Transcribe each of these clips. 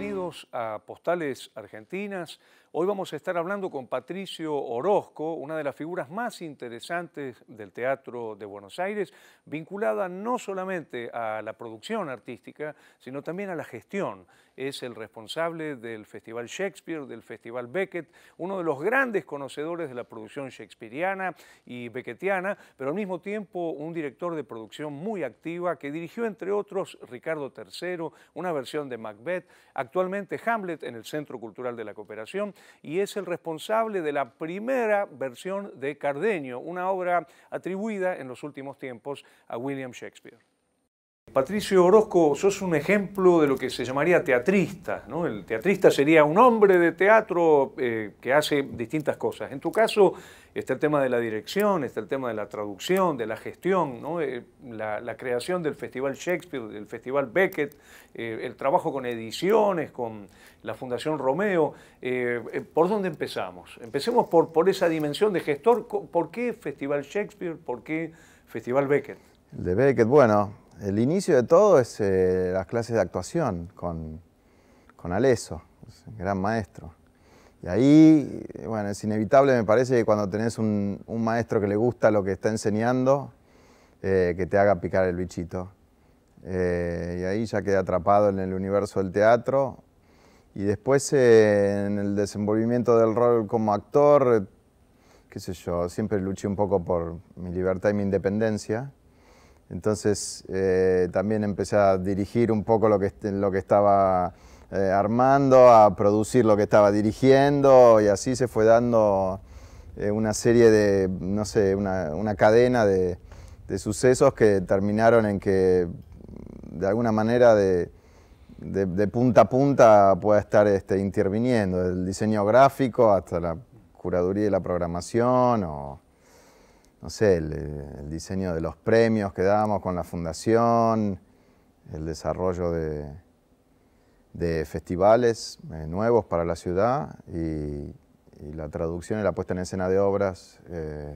Bienvenido a Postales Argentinas. Hoy vamos a estar hablando con Patricio Orozco, una de las figuras más interesantes del Teatro de Buenos Aires, vinculada no solamente a la producción artística, sino también a la gestión. Es el responsable del Festival Shakespeare, del Festival Beckett, uno de los grandes conocedores de la producción shakespeariana y beckettiana, pero al mismo tiempo un director de producción muy activa que dirigió, entre otros, Ricardo III, una versión de Macbeth. Actualmente Hamlet en el Centro Cultural de la Cooperación y es el responsable de la primera versión de Cardenio, una obra atribuida en los últimos tiempos a William Shakespeare. Patricio Orozco, sos un ejemplo de lo que se llamaría teatrista. ¿no? El teatrista sería un hombre de teatro eh, que hace distintas cosas. En tu caso está el tema de la dirección, está el tema de la traducción, de la gestión, eh, la, creación del Festival Shakespeare, del Festival Beckett, eh, el trabajo con ediciones, con la Fundación Romeo. ¿Por dónde empezamos? Empecemos por, por esa dimensión de gestor. ¿Por qué Festival Shakespeare? ¿Por qué Festival Beckett? El de Beckett, bueno, el inicio de todo es eh, las clases de actuación con, con Aleso, gran maestro. Y ahí, bueno, es inevitable, me parece, que cuando tenés un, maestro que le gusta lo que está enseñando, eh, que te haga picar el bichito. Eh, y ahí ya quedé atrapado en el universo del teatro. Y después en el desenvolvimiento del rol como actor, qué sé yo, siempre luché un poco por mi libertad y mi independencia. Entonces eh, también empecé a dirigir un poco lo que, lo que estaba eh, armando, a producir lo que estaba dirigiendo y así se fue dando eh, una serie de, no sé, una, cadena de, sucesos que terminaron en que de alguna manera de, punta a punta pueda estar este, interviniendo, el diseño gráfico hasta la curaduría y la programación o no sé, el, diseño de los premios que damos con la fundación, el desarrollo de, festivales eh, nuevos para la ciudad y, la traducción y la puesta en escena de obras eh,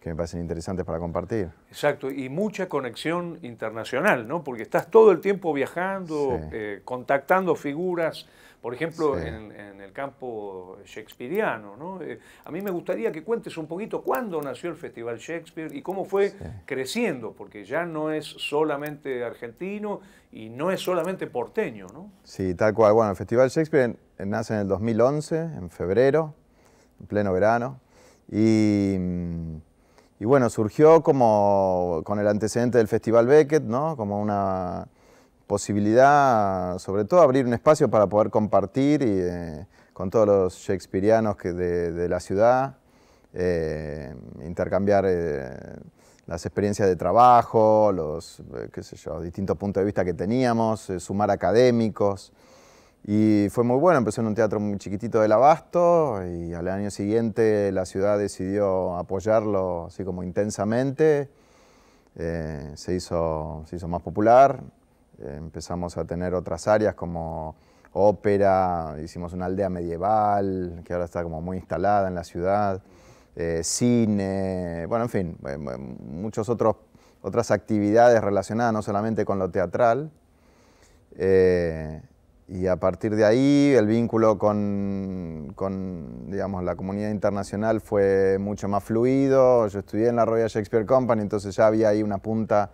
que me parecen interesantes para compartir. Exacto, y mucha conexión internacional, ¿no? Porque estás todo el tiempo viajando, eh, contactando figuras por ejemplo, en, el campo shakespeariano. ¿no? Eh, a mí me gustaría que cuentes un poquito cuándo nació el Festival Shakespeare y cómo fue creciendo, porque ya no es solamente argentino y no es solamente porteño. ¿no? Sí, tal cual. Bueno, el Festival Shakespeare nace en el 2011, en febrero, en pleno verano. Y, mm, y bueno, surgió como con el antecedente del Festival Beckett, ¿no? Como una posibilidad, sobre todo abrir un espacio para poder compartir y, eh, con todos los shakespearianos que de, la ciudad, eh, intercambiar eh, las experiencias de trabajo, los distintos puntos de vista que teníamos, sumar académicos. Y fue muy bueno, empezó en un teatro muy chiquitito del Abasto y al año siguiente la ciudad decidió apoyarlo así como intensamente. se, hizo, se hizo más popular, empezamos a tener otras áreas como ópera, hicimos una aldea medieval que ahora está como muy instalada en la ciudad, eh, cine, bueno, en fin, eh, eh, muchas otras actividades relacionadas no solamente con lo teatral. y a partir de ahí el vínculo con, digamos, la comunidad internacional fue mucho más fluido. Yo estudié en la Royal Shakespeare Company, entonces ya había ahí una punta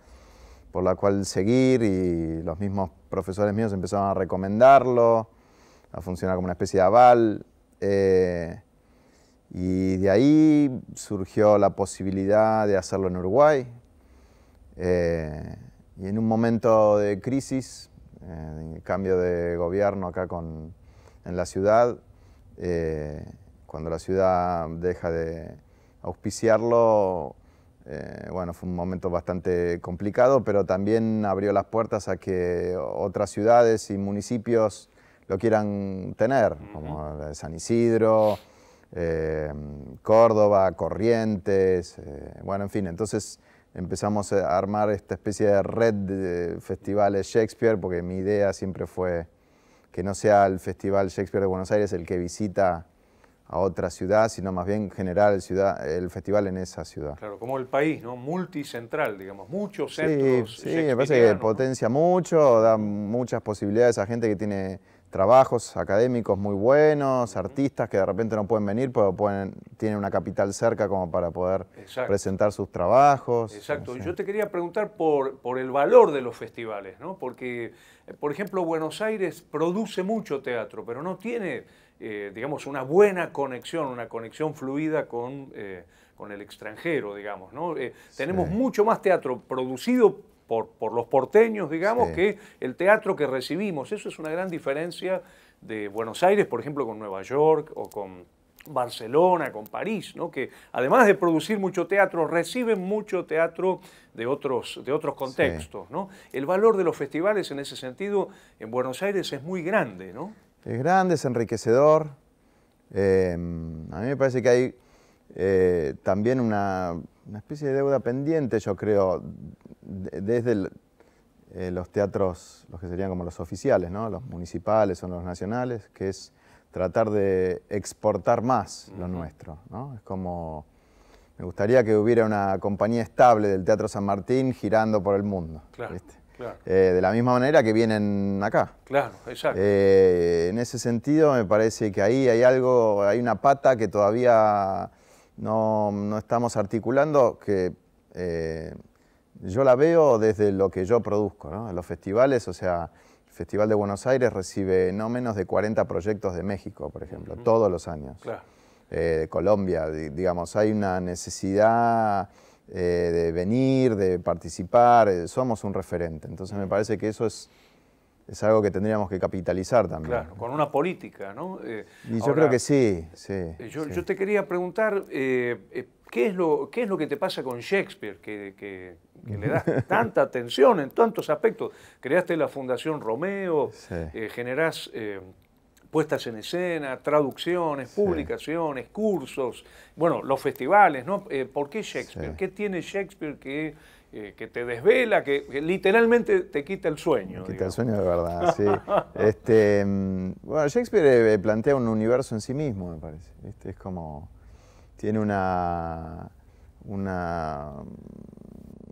por la cual seguir y los mismos profesores míos empezaron a recomendarlo, a funcionar como una especie de aval. Eh, y de ahí surgió la posibilidad de hacerlo en Uruguay. Eh, y en un momento de crisis, eh, cambio de gobierno acá con, en la ciudad, cuando la ciudad deja de auspiciarlo, eh, bueno, fue un momento bastante complicado, pero también abrió las puertas a que otras ciudades y municipios lo quieran tener, como San Isidro, eh, Córdoba, Corrientes, eh, bueno, en fin, entonces empezamos a armar esta especie de red de festivales Shakespeare, porque mi idea siempre fue que no sea el Festival Shakespeare de Buenos Aires el que visita a otra ciudad, sino más bien generar el, ciudad, el festival en esa ciudad. Claro, como el país, ¿no? Multicentral, digamos, muchos centros. Sí, eh, sí me parece que potencia mucho, da muchas posibilidades a gente que tiene trabajos académicos muy buenos, artistas que de repente no pueden venir, pero pueden, tienen una capital cerca como para poder presentar sus trabajos. Exacto, yo te quería preguntar por, por el valor de los festivales, ¿no? Porque, eh, por ejemplo, Buenos Aires produce mucho teatro, pero no tiene eh, digamos, una buena conexión, una conexión fluida con, eh, con el extranjero, digamos. ¿no? Eh, tenemos mucho más teatro producido por, por los porteños, digamos, que el teatro que recibimos. Eso es una gran diferencia de Buenos Aires, por ejemplo, con Nueva York o con Barcelona, con París, ¿no? que además de producir mucho teatro, reciben mucho teatro de otros, de otros contextos. ¿no? El valor de los festivales en ese sentido en Buenos Aires es muy grande. ¿no? Es grande, es enriquecedor. Em, a mí me parece que hay eh, también una, especie de deuda pendiente, yo creo, desde eh, los teatros, los que serían como los oficiales, ¿no? los municipales o los nacionales, que es tratar de exportar más lo nuestro. Es como, me gustaría que hubiera una compañía estable del Teatro San Martín girando por el mundo. Eh, de la misma manera que vienen acá. Claro, exacto. Eh, en ese sentido me parece que ahí hay algo, hay una pata que todavía no, estamos articulando, que eh, yo la veo desde lo que yo produzco, ¿no? Los festivales, o sea, el Festival de Buenos Aires recibe no menos de 40 proyectos de México, por ejemplo, todos los años. Claro. de Colombia, digamos, hay una necesidad eh, de venir, de participar, eh, somos un referente. Entonces me mm. parece que eso es, es algo que tendríamos que capitalizar también. Claro, con una política, ¿no? Eh, y yo creo que sí, sí yo, te quería preguntar, ¿qué, es lo, ¿qué es lo que te pasa con Shakespeare, que, le das tanta atención en tantos aspectos? Creaste la Fundación Romeo, generás puestas en escena, traducciones, publicaciones, cursos, bueno, los festivales, ¿no? Eh, ¿Por qué Shakespeare? ¿Qué tiene Shakespeare que, eh, te desvela, que, literalmente te quita el sueño? Te quita el sueño de verdad, sí. este, mm, bueno, Shakespeare eh, plantea un universo en sí mismo, me parece. Este es como, tiene una, una,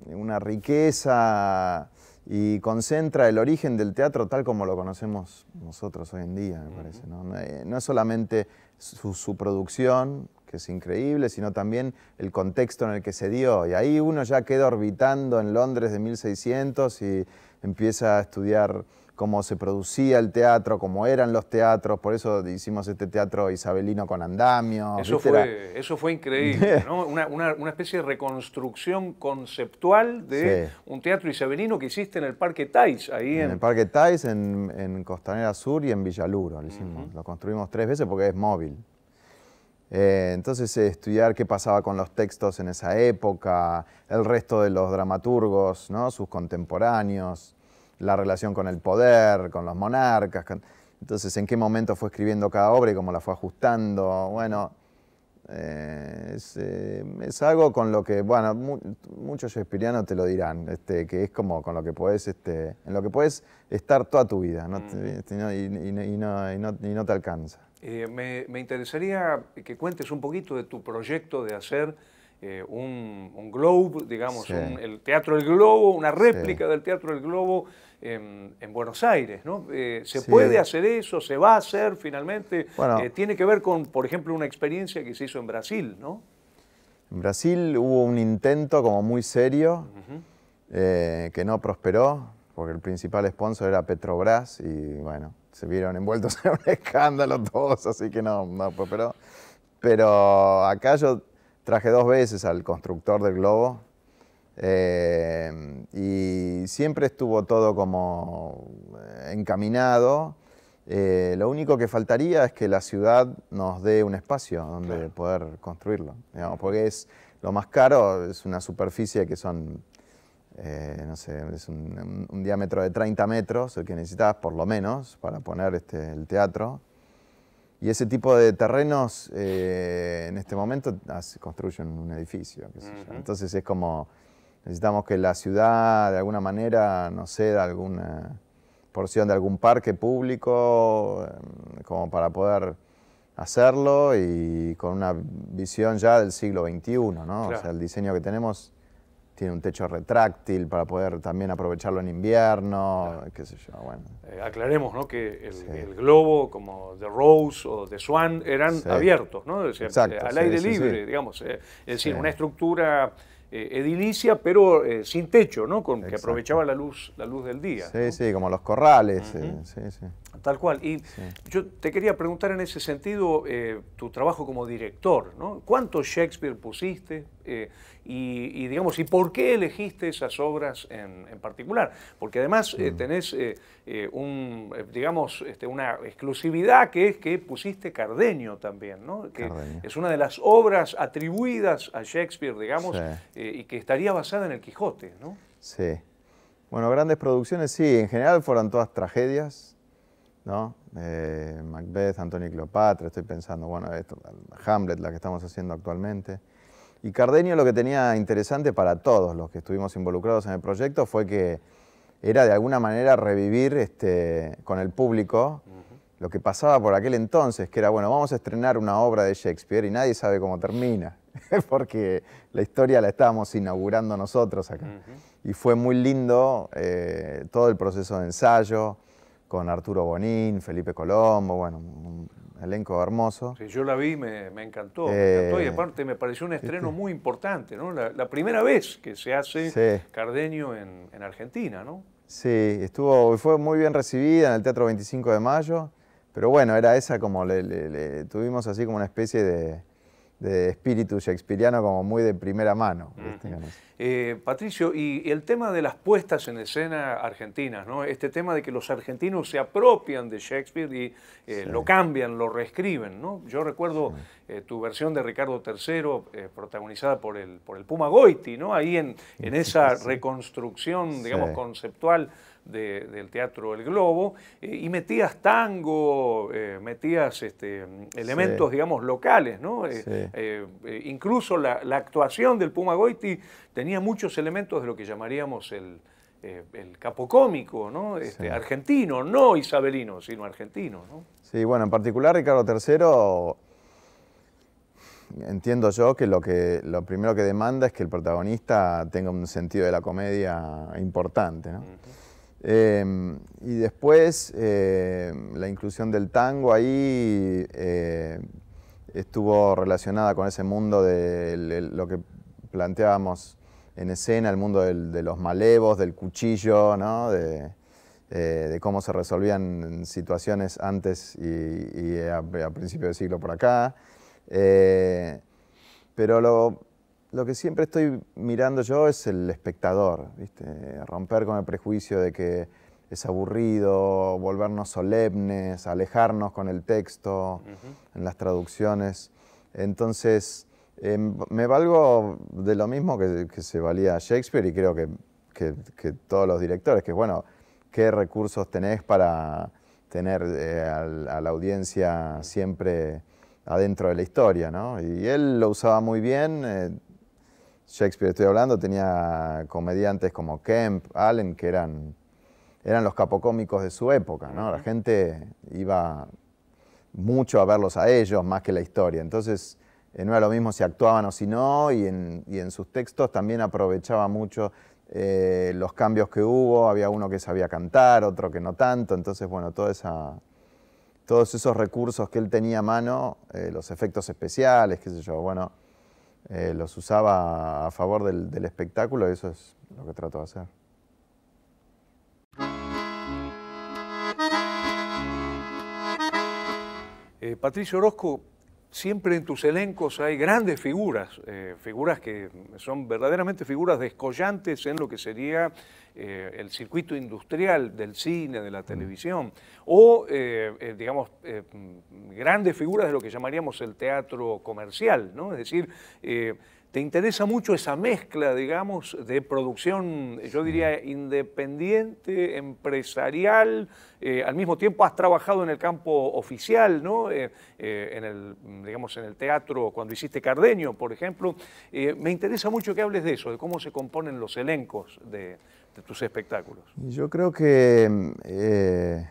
una riqueza y concentra el origen del teatro tal como lo conocemos nosotros hoy en día, me parece. ¿no? Eh, es solamente su, producción, que es increíble, sino también el contexto en el que se dio. Y ahí uno ya queda orbitando en Londres de 1600 y empieza a estudiar cómo se producía el teatro, cómo eran los teatros, por eso hicimos este teatro isabelino con andamio. Eso, fue, increíble, ¿no? una, especie de reconstrucción conceptual de un teatro isabelino que hiciste en el Parque Tais. Ahí en... el Parque Tais, en, Costanera Sur y en Villaluro lo construimos tres veces porque es móvil. Eh, entonces, eh, estudiar qué pasaba con los textos en esa época, el resto de los dramaturgos, sus contemporáneos la relación con el poder, con los monarcas. Entonces, en qué momento fue escribiendo cada obra y cómo la fue ajustando. Bueno, eh, eh, es, algo con lo que, bueno, muchos shakespearianos te lo dirán, este, que es como con lo que puedes este, en lo que puedes estar toda tu vida ¿no? y, no, te alcanza. Eh, me, me interesaría que cuentes un poquito de tu proyecto de hacer eh, un, un, globe, digamos, el Teatro del Globo, una réplica del Teatro del Globo en Buenos Aires, ¿no? Eh, ¿Se puede hacer eso? ¿Se va a hacer finalmente? Eh, tiene que ver con, por ejemplo, una experiencia que se hizo en Brasil, ¿no? En Brasil hubo un intento como muy serio que no prosperó, porque el principal sponsor era Petrobras y bueno, se vieron envueltos en un escándalo todos, así que no, no prosperó. Pero acá yo Traje dos veces al constructor del globo eh, y siempre estuvo todo como eh, encaminado. Eh, lo único que faltaría es que la ciudad nos dé un espacio donde poder construirlo, porque es lo más caro, es una superficie que son, no sé, es un, diámetro de 30 metros, el que necesitas por lo menos para poner este, el teatro. Y ese tipo de terrenos eh, en este momento construyen un edificio. Entonces es como, necesitamos que la ciudad de alguna manera nos ceda alguna porción de algún parque público em, como para poder hacerlo y con una visión ya del siglo XXI, ¿no? O sea, el diseño que tenemos tiene un techo retráctil para poder también aprovecharlo en invierno, qué sé yo, bueno. Eh, aclaremos, ¿no? Que el, globo como de Rose o de Swan eran abiertos, ¿no? al aire libre, digamos. Eh, es decir, una estructura eh, edilicia, pero sin techo, ¿no? que aprovechaba la luz, la luz del día. Sí, sí, como los corrales, Tal cual. Y yo te quería preguntar en ese sentido, tu trabajo como director, ¿no? ¿Cuánto Shakespeare pusiste? Eh, y, digamos, ¿y por qué elegiste esas obras en, en particular? Porque además eh, mm. tenés eh, un, digamos, este, una exclusividad que es que pusiste Cardenio también, ¿no? Que es una de las obras atribuidas a Shakespeare, digamos, y que estaría basada en el Quijote, ¿no? Sí. Bueno, grandes producciones, sí, en general fueron todas tragedias, ¿no? Macbeth, Antonio y Cleopatra, estoy pensando, bueno, esto, Hamlet, la que estamos haciendo actualmente. Y Cardenio lo que tenía interesante para todos los que estuvimos involucrados en el proyecto fue que era de alguna manera revivir este, con el público lo que pasaba por aquel entonces, que era, bueno, vamos a estrenar una obra de Shakespeare y nadie sabe cómo termina, porque la historia la estábamos inaugurando nosotros acá. Y fue muy lindo eh, todo el proceso de ensayo con Arturo Bonín, Felipe Colombo, bueno, elenco hermoso. Sí, yo la vi, me, encantó, eh, encantó y aparte me pareció un estreno muy importante, ¿no? La, primera vez que se hace Cardenio en, Argentina, ¿no? Sí, estuvo, fue muy bien recibida en el Teatro 25 de Mayo, pero bueno, era esa como le tuvimos así como una especie de de espíritu shakespeariano como muy de primera mano. Eh, Patricio, y, el tema de las puestas en escena argentinas, ¿no? este tema de que los argentinos se apropian de Shakespeare y eh, lo cambian, lo reescriben. ¿no? Yo recuerdo eh, tu versión de Ricardo III, protagonizada por el, por el Puma Goiti, ¿no? ahí en, en esa reconstrucción, digamos, conceptual del Teatro El Globo, eh, y metías tango, eh, metías este, elementos, digamos, locales, ¿no? Eh, incluso la, actuación del Puma Goiti tenía muchos elementos de lo que llamaríamos el, capocómico, ¿no? Este, argentino, no isabelino, sino argentino, ¿no? Sí, bueno, en particular Ricardo III... Entiendo yo que lo, que lo primero que demanda es que el protagonista tenga un sentido de la comedia importante. ¿no? Em, y después em, la inclusión del tango ahí em, estuvo relacionada con ese mundo de lo que planteábamos en escena, el mundo de los malevos, del cuchillo, ¿no? de, eh, cómo se resolvían situaciones antes y, a, principios del siglo por acá. Eh, pero lo, lo que siempre estoy mirando yo es el espectador, ¿viste? romper con el prejuicio de que es aburrido, volvernos solemnes, alejarnos con el texto, en las traducciones. Entonces, em, me valgo de lo mismo que, se valía Shakespeare y creo que, que, todos los directores, que bueno, ¿qué recursos tenés para tener eh, a, la audiencia siempre adentro de la historia? ¿no? Y él lo usaba muy bien. Eh, Shakespeare estoy hablando, tenía comediantes como Kemp, Allen, que eran, eran los capocómicos de su época, ¿no? La gente iba mucho a verlos a ellos más que la historia. Entonces, eh, no era lo mismo si actuaban o si no, y en, sus textos también aprovechaba mucho eh, los cambios que hubo, había uno que sabía cantar, otro que no tanto, entonces, bueno, toda esa, todos esos recursos que él tenía a mano, eh, los efectos especiales, qué sé yo, bueno eh, los usaba a favor del, espectáculo y eso es lo que trato de hacer. Eh, Patricio Orozco, siempre en tus elencos hay grandes figuras, eh, figuras que son verdaderamente figuras descollantes en lo que sería eh, el circuito industrial del cine, de la mm. televisión, o, eh, eh, digamos, mm, grandes figuras de lo que llamaríamos el teatro comercial, ¿no? Es decir, te interesa mucho esa mezcla, digamos, de producción, yo diría, independiente, empresarial, al mismo tiempo has trabajado en el campo oficial, ¿no? en el, digamos, en el teatro, cuando hiciste Cardenio, por ejemplo. me interesa mucho que hables de eso, de cómo se componen los elencos de, tus espectáculos? Yo creo que mm, eh,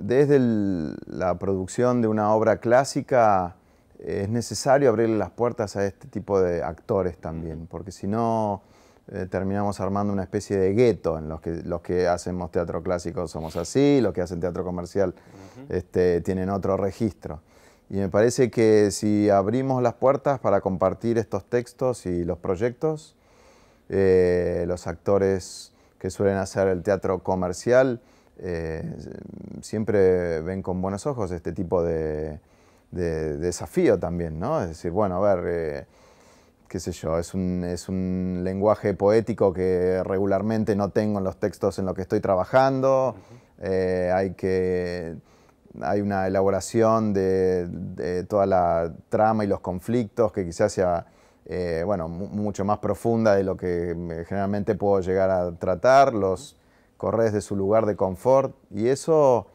desde la producción de una obra clásica es necesario abrirle las puertas a este tipo de actores también, porque si no eh, terminamos armando una especie de gueto en los que los que hacemos teatro clásico somos así, los que hacen teatro comercial este, tienen otro registro. Y me parece que si abrimos las puertas para compartir estos textos y los proyectos, eh, los actores que suelen hacer el teatro comercial eh, siempre ven con buenos ojos este tipo de, desafío también, ¿no? Es decir, bueno, a ver, eh, qué sé yo, es un, lenguaje poético que regularmente no tengo en los textos en los que estoy trabajando, hay que hay una elaboración de, toda la trama y los conflictos que quizás sea eh, bueno, mucho más profunda de lo que generalmente puedo llegar a tratar, los correr de su lugar de confort y eso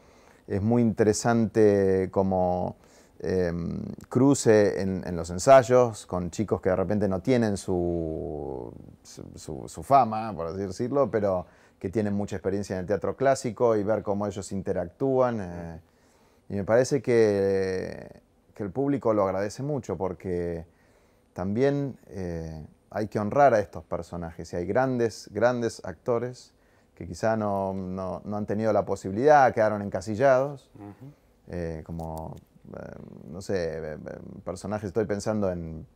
es muy interesante como em, cruce en, los ensayos con chicos que de repente no tienen su, su, fama, por así decirlo, pero que tienen mucha experiencia en el teatro clásico y ver cómo ellos interactúan. Eh, y me parece que, que, el público lo agradece mucho porque también eh, hay que honrar a estos personajes. Y hay grandes, grandes actores que quizá no, no, han tenido la posibilidad, quedaron encasillados, eh, como, eh, no sé, personajes, estoy pensando en,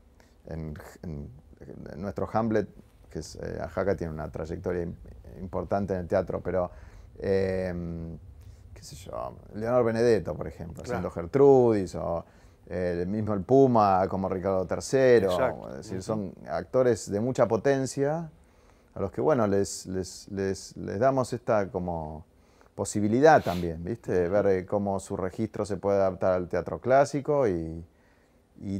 nuestro Hamlet, que es, Ajaca tiene una trayectoria importante en el teatro, pero qué sé yo, Leonor Benedetto, por ejemplo, haciendo Gertrudis eh, el mismo el Puma, como Ricardo III, decir, son actores de mucha potencia a los que, bueno, les, damos esta como posibilidad también, ¿viste? Ver eh, cómo su registro se puede adaptar al teatro clásico y,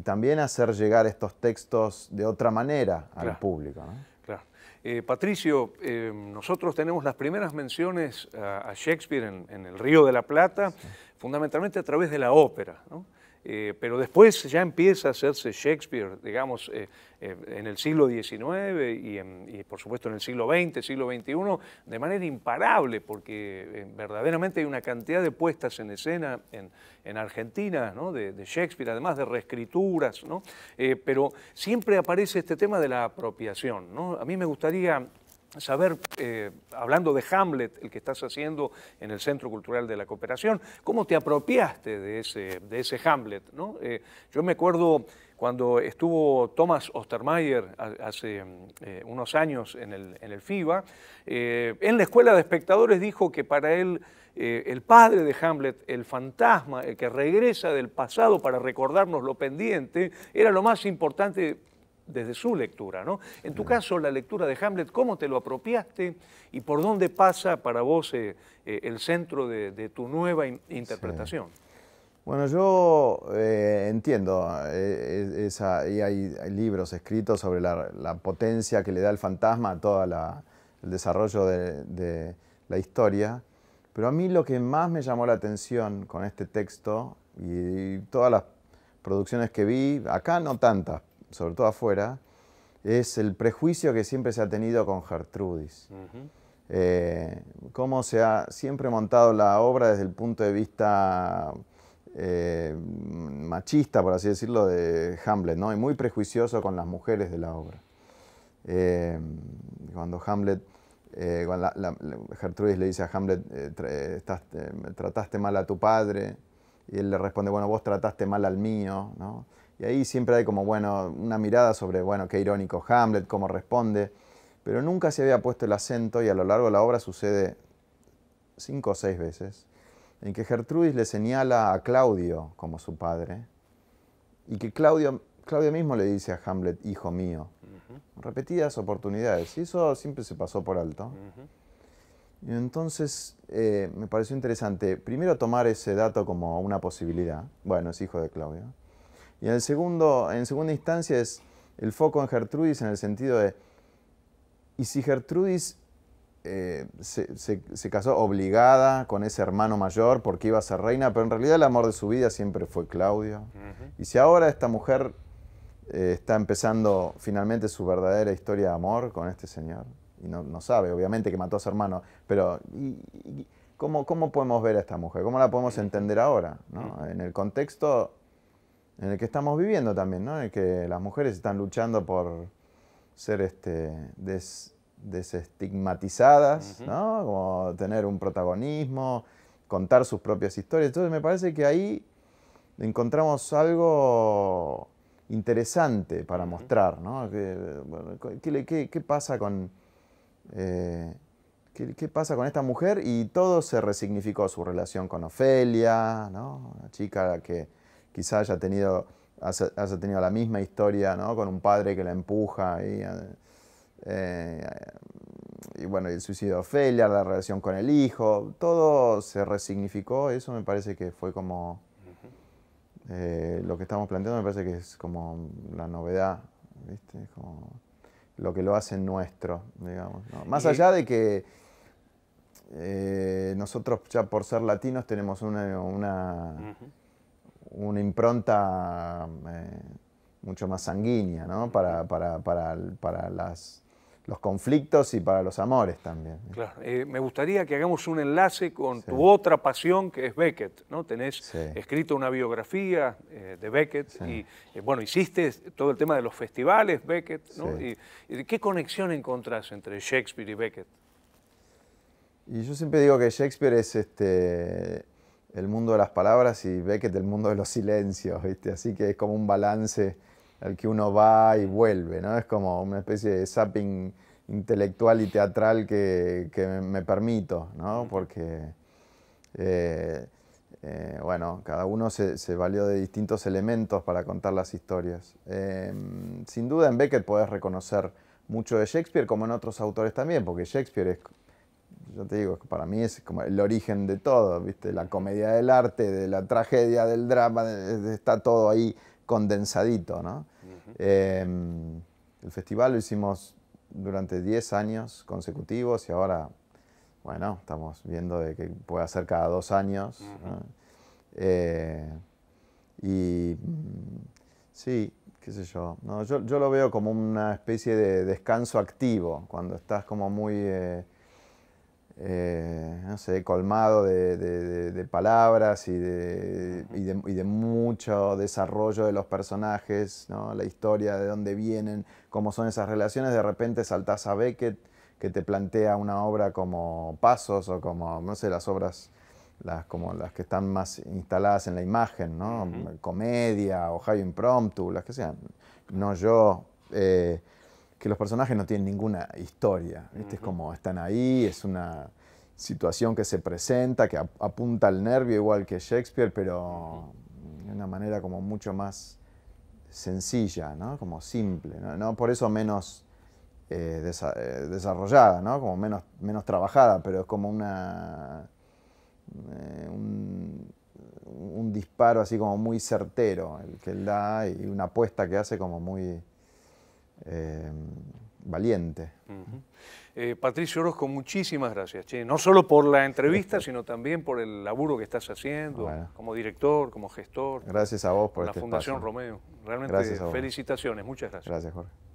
también hacer llegar estos textos de otra manera al público. Eh, Patricio, nosotros tenemos las primeras menciones a, Shakespeare en, el Río de la Plata, fundamentalmente a través de la ópera, ¿no? Eh, pero después ya empieza a hacerse Shakespeare, digamos, eh, eh, en el siglo XIX y, por supuesto en el siglo XX, siglo XXI, de manera imparable, porque verdaderamente hay una cantidad de puestas en escena en, Argentina, ¿no? de, de, Shakespeare, además de reescrituras, ¿no? pero siempre aparece este tema de la apropiación. ¿no? A mí me gustaría saber, eh, hablando de Hamlet, el que estás haciendo en el Centro Cultural de la Cooperación, cómo te apropiaste de ese, de ese Hamlet. ¿no? Eh, yo me acuerdo cuando estuvo Thomas Ostermayer hace eh, unos años en el, en el FIBA, en la Escuela de Espectadores dijo que para él el padre de Hamlet, el fantasma, el que regresa del pasado para recordarnos lo pendiente, era lo más importante desde su lectura. ¿no? En tu mm. caso, la lectura de Hamlet, ¿cómo te lo apropiaste y por dónde pasa para vos eh, eh, el centro de, tu nueva interpretación? Bueno, yo eh, entiendo, y hay, libros escritos sobre la, potencia que le da el fantasma a todo el desarrollo de, la historia, pero a mí lo que más me llamó la atención con este texto y, y todas las producciones que vi, acá no tantas, sobre todo afuera, es el prejuicio que siempre se ha tenido con Gertrudis. Eh, cómo se ha siempre montado la obra desde el punto de vista eh, machista, por así decirlo, de Hamlet, ¿no? y muy prejuicioso con las mujeres de la obra. Eh, cuando Hamlet, Gertrudis le dice a Hamlet, trataste mal a tu padre, y él le responde, bueno, vos trataste mal al mío, ¿no? Y ahí siempre hay como, bueno, una mirada sobre, bueno, qué irónico Hamlet, cómo responde, pero nunca se había puesto el acento y a lo largo de la obra sucede cinco o seis veces, en que Gertrudis le señala a Claudio como su padre y que Claudio, mismo le dice a Hamlet, hijo mío, repetidas oportunidades, y eso siempre se pasó por alto. Y entonces eh, me pareció interesante, primero tomar ese dato como una posibilidad, bueno, es hijo de Claudio, y en, el segundo, en segunda instancia es el foco en Gertrudis en el sentido de, ¿y si Gertrudis eh, se, se, casó obligada con ese hermano mayor porque iba a ser reina, pero en realidad el amor de su vida siempre fue Claudio. Y si ahora esta mujer eh, está empezando finalmente su verdadera historia de amor con este señor, y no, no sabe, obviamente que mató a su hermano, pero ¿cómo, ¿cómo podemos ver a esta mujer? ¿Cómo la podemos entender ahora? ¿no? En el contexto en el que estamos viviendo también, ¿no? En el que las mujeres están luchando por ser este, desestigmatizadas, ¿no? Como tener un protagonismo, contar sus propias historias. Entonces me parece que ahí encontramos algo interesante para mostrar, ¿no? ¿Qué, pasa con... Eh, ¿qué, pasa con esta mujer? Y todo se resignificó, su relación con Ofelia, ¿no? Una chica que quizás haya tenido, tenido la misma historia, ¿no? Con un padre que la empuja eh, eh, y, bueno, el suicidio de Ophelia, la relación con el hijo, todo se resignificó, eso me parece que fue como... Eh, lo que estamos planteando me parece que es como la novedad, ¿viste? Como lo que lo hace nuestro, digamos. Más allá de que nosotros ya por ser latinos tenemos una, una impronta eh, mucho más sanguínea ¿no? para, para, los conflictos y para los amores también. Claro, eh, me gustaría que hagamos un enlace con tu otra pasión que es Beckett, ¿no? Tenés escrito una biografía eh, de Beckett y, bueno, hiciste todo el tema de los festivales Beckett, ¿Qué conexión encontrás entre Shakespeare y Beckett? Y yo siempre digo que Shakespeare es este, el mundo de las palabras y Beckett el mundo de los silencios, ¿viste? Así que es como un balance al que uno va y vuelve, ¿no? Es como una especie de zapping intelectual y teatral que, me permito, ¿no? Mm. Porque, eh, eh, bueno, cada uno se, valió de distintos elementos para contar las historias. Em, sin duda en Beckett podés reconocer mucho de Shakespeare, como en otros autores también, porque Shakespeare es yo te digo, para mí es como el origen de todo, ¿viste? La comedia del arte, de la tragedia, del drama, está todo ahí condensadito, ¿no? Em, el festival lo hicimos durante 10 años consecutivos y ahora, bueno, estamos viendo de que puede ser cada dos años. Eh, y mm, sí, qué sé yo, no, yo, yo, lo veo como una especie de descanso activo, cuando estás como muy... Eh, eh, no sé, colmado de, palabras y de, de, mucho desarrollo de los personajes, ¿no? la historia, de dónde vienen, cómo son esas relaciones, de repente saltás a Beckett que te plantea una obra como Pasos o como, no sé, las obras las, como las que están más instaladas en la imagen, ¿no? Comedia o Comedia, Ohio Impromptu, las que sean. No yo. Eh, que los personajes no tienen ninguna historia. Este Es como están ahí, es una situación que se presenta, que apunta al nervio igual que Shakespeare, pero de una manera como mucho más sencilla, ¿no? como simple, por eso menos eh, eh, desarrollada, ¿no? como menos, menos trabajada, pero es como una, eh, un, disparo así como muy certero el que él da y una apuesta que hace como muy Em, valiente. Eh, Patricio Orozco, muchísimas gracias, no solo por la entrevista, sino también por el laburo que estás haciendo como director, como gestor. Gracias a vos por la este Fundación Romeo. Realmente felicitaciones, muchas gracias. Gracias, Jorge.